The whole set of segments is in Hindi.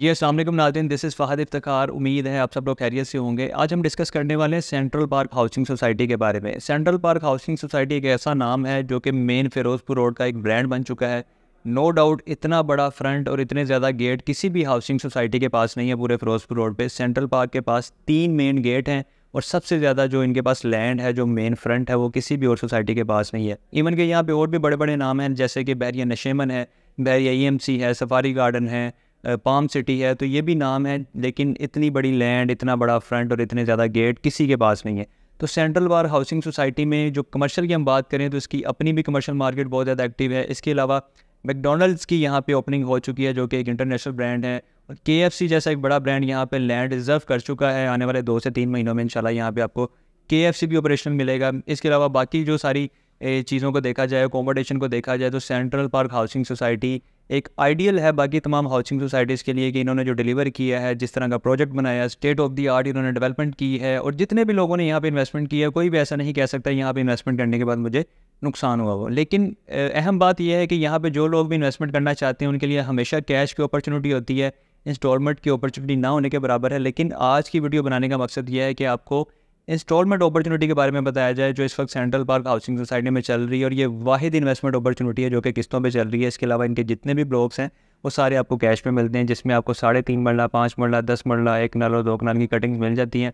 ये असलम नाजिन दिस इज़ फ़हद इफ्तार उम्मीद है आप सब लोग खैरियत से होंगे आज हम डिस्कस करने वाले हैं सेंट्रल पार्क हाउसिंग सोसाइटी के बारे में सेंट्रल पार्क हाउसिंग सोसाइटी एक ऐसा नाम है जो कि मेन फ़िरोज़पुर रोड का एक ब्रांड बन चुका है नो no डाउट इतना बड़ा फ्रंट और इतने ज़्यादा गेट किसी भी हाउसिंग सोसाइटी के पास नहीं है पूरे फ़िरोज़पुर रोड पर सेंट्रल पार्क के पास तीन मेन गेट हैं और सबसे ज़्यादा जो इनके पास लैंड है जो मेन फ्रंट है वो किसी भी और सोसाइटी के पास नहीं है इवन के यहाँ पे और भी बड़े बड़े नाम हैं जैसे कि बैरिया नशेमन है बैरिया ई e है सफारी गार्डन है पाम सिटी है तो ये भी नाम है लेकिन इतनी बड़ी लैंड इतना बड़ा फ्रंट और इतने ज़्यादा गेट किसी के पास नहीं है तो सेंट्रल बार हाउसिंग सोसाइटी में जो कमर्शियल की हम बात करें तो इसकी अपनी भी कमर्शियल मार्केट बहुत ज़्यादा एक्टिव है इसके अलावा मैकडोनल्ड्स की यहाँ पे ओपनिंग हो चुकी है जो कि एक इंटरनेशनल ब्रांड है और के जैसा एक बड़ा ब्रांड यहाँ पर लैंड रिजर्व कर चुका है आने वाले दो से तीन महीनों में शाला यहाँ पर आपको के भी ऑपरेशन मिलेगा इसके अलावा बाकी जो सारी चीज़ों को देखा जाए अकोमोडेशन को देखा जाए तो सेंट्रल पार्क हाउसिंग सोसाइटी एक आइडियल है बाकी तमाम हाउसिंग सोसाइटीज़ के लिए कि इन्होंने जो डिलीवर किया है जिस तरह का प्रोजेक्ट बनाया स्टेट ऑफ द आर्ट इन्होंने डेवलपमेंट की है और जितने भी लोगों ने यहाँ पे इन्वेस्टमेंट किया है कोई भी ऐसा नहीं कह सकता यहाँ पे इन्वेस्टमेंट करने के बाद मुझे नुकसान हुआ हो लेकिन अहम बात यह है कि यहाँ पर जो लोग भी इन्वेस्टमेंट करना चाहते हैं उनके लिए हमेशा कैश की अपॉर्चुनिटी होती है इंस्टॉलमेंट की अपॉर्चुनिटी ना होने के बराबर है लेकिन आज की वीडियो बनाने का मकसद यह है कि आपको इंस्टॉलमेंट अपॉर्चुनिटी के बारे में बताया जाए जो इस वक्त सेंट्रल पार्क हाउसिंग सोसाइटी में चल रही है और ये वाहिद इन्वेस्टमेंट अपॉर्चुनिटी है जो कि किस्तों पे चल रही है इसके अलावा इनके जितने भी ब्लॉक्स हैं वो सारे आपको कैश में मिलते हैं जिसमें आपको साढ़े तीन मरला पाँच मरला दस मरला एक नल और दो नाल की कटिंग्स मिल जाती हैं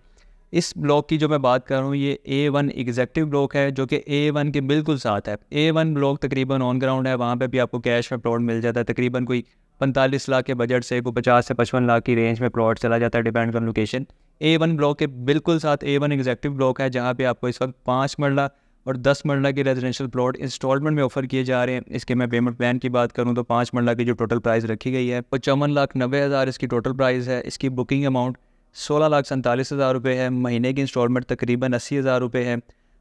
इस ब्लॉक की जो मैं बात कर रहा हूँ ये ए वन एग्जैक्टिव ब्लॉक है जो कि ए वन के बिल्कुल साथ है ए वन ब्लॉक तकरीबन ऑन ग्राउंड है वहाँ पर भी आपको कैश में प्लॉट मिल जाता है तकरीबन कोई पैंतालीस लाख के बजट से कोई पचास से पचपन लाख की रेंज में प्लॉट चला जाता है depend on location A one block के बिल्कुल साथ ए वन एग्जैक्टिव ब्लॉक है जहाँ पे आपको इस वक्त पाँच मरला और दस मरला के रेजिडेंशियल प्लॉट इंस्टॉलमेंट में ऑफर किए जा रहे हैं इसके मैं पेमेंट प्लान की बात करूँ तो पाँच मरला की जो टोटल प्राइस रखी गई है पचपन लाख नब्बे हज़ार इसकी टोटल प्राइस है इसकी बुकिंग अमाउंट सोलह लाख सैंतालीस हज़ार रुपये है महीने की इंस्टॉलमेंट तकरीबन अस्सी हज़ार रुपये है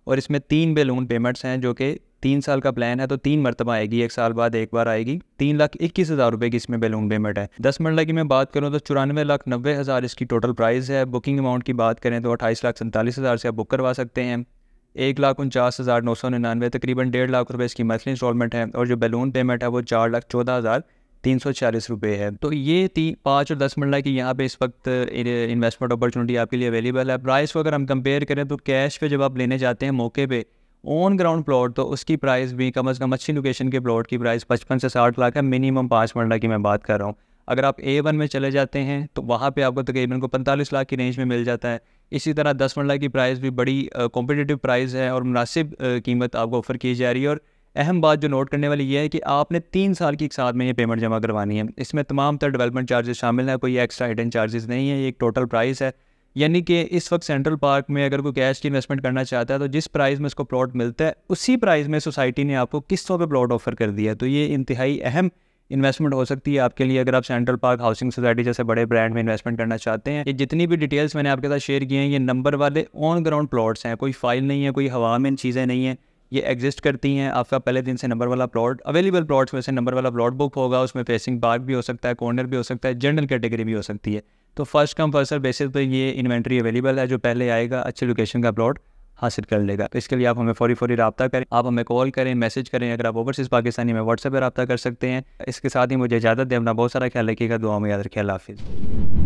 और इसमें तीन बेलून पेमेंट्स हैं जो कि तीन साल का प्लान है तो तीन मरतबा आएगी एक साल बाद एक बार आएगी तीन लाख इक्कीस हज़ार रुपये की इसमें बेलून पेमेंट है दस मरला की मैं बात करूँ तो चौरानवे लाख नब्बे हज़ार इसकी टोटल प्राइस है बुकिंग अमाउंट की बात करें तो अट्ठाईस लाख सैंतालीस हज़ार से आप बुक करवा सकते हैं एक लाख उनचास हज़ार नौ सौ निन्यानवे तकरीबन डेढ़ लाख रुपये इसकी मंथली इंस्टॉलमेंट है और जो बैलून पेमेंट है वो चार लाख चौदह हज़ार तीन सौ चालीस रुपये है तो ये तीन पाँच और दस मिनट की यहाँ पे इस वक्त इन्वेस्टमेंट अपॉर्चुनिटी आपके लिए अवेलेबल है प्राइस को अगर हम कंपेयर करें तो कैश पे जब आप लेने जाते हैं मौके पे ऑन ग्राउंड प्लॉट तो उसकी प्राइस भी कम अज़ कम अच्छी लोकेशन के प्लॉट की प्राइस पचपन से साठ लाख है मिनिमम पाँच मरला की मैं बात कर रहा हूँ अगर आप ए वन में चले जाते हैं तो वहाँ पे आपको तकरीबन को पैंतालीस लाख की रेंज में मिल जाता है इसी तरह दस मरला की प्राइस भी बड़ी कॉम्पिटिटिव प्राइस है और मुनासिब कीमत आपको ऑफ़र की जा रही है और अहम बात जो नोट करने वाली ये है कि आपने तीन साल की एक साथ में ये पेमेंट जमा करवानी है इसमें तमाम तर डेवलपमेंट चार्जेस शामिल हैं कोई एक्स्ट्रा हिडन चार्जेस नहीं है ये एक टोटल प्राइस है यानी कि इस वक्त सेंट्रल पार्क में अगर कोई कैश की इन्वेस्टमेंट करना चाहता है तो जिस प्राइस में इसको प्लॉट मिलता है उसी प्राइस में सोसाइटी ने आपको किस्तों पर प्लॉट ऑफर कर दिया तो ये इंतहाई अहम इन्वेस्टमेंट हो सकती है आपके लिए अगर आप सेंट्रल पार्क हाउसिंग सोसाइटी जैसे बड़े ब्रांड में इन्वेस्टमेंट करना चाहते हैं ये जितनी भी डिटेल्स मैंने आपके साथ शेयर किए हैं ये नंबर वाले ऑन ग्राउंड प्लॉट्स हैं कोई फाइल नहीं है कोई हवा में चीज़ें नहीं है ये एग्जिस्ट करती हैं आपका पहले दिन से नंबर वाला प्लॉट अवेलेबल प्लॉट्स में से नंबर वाला प्लॉट बुक होगा उसमें फेसिंग पार्क भी हो सकता है कॉर्नर भी हो सकता है जनरल कैटेगरी भी हो सकती है तो फर्स्ट कम फर्स्ट बेसिस पर ये इन्वेंट्री अवेलेबल है जो पहले आएगा अच्छे लोकेशन का प्लॉट हासिल कर लेगा तो इसके लिए आप हमें फौरी फौरी रबा करें आप हमें कॉल करें मैसेज करें अगर आप ओवरसीज़ पाकिस्तानी में व्हाट्सएप पर रबा कर सकते हैं इसके साथ ही मुझे इजाज़त दें अपना बहुत सारा ख्याल रखिएगा दुआ में याद रखिए हाफिज़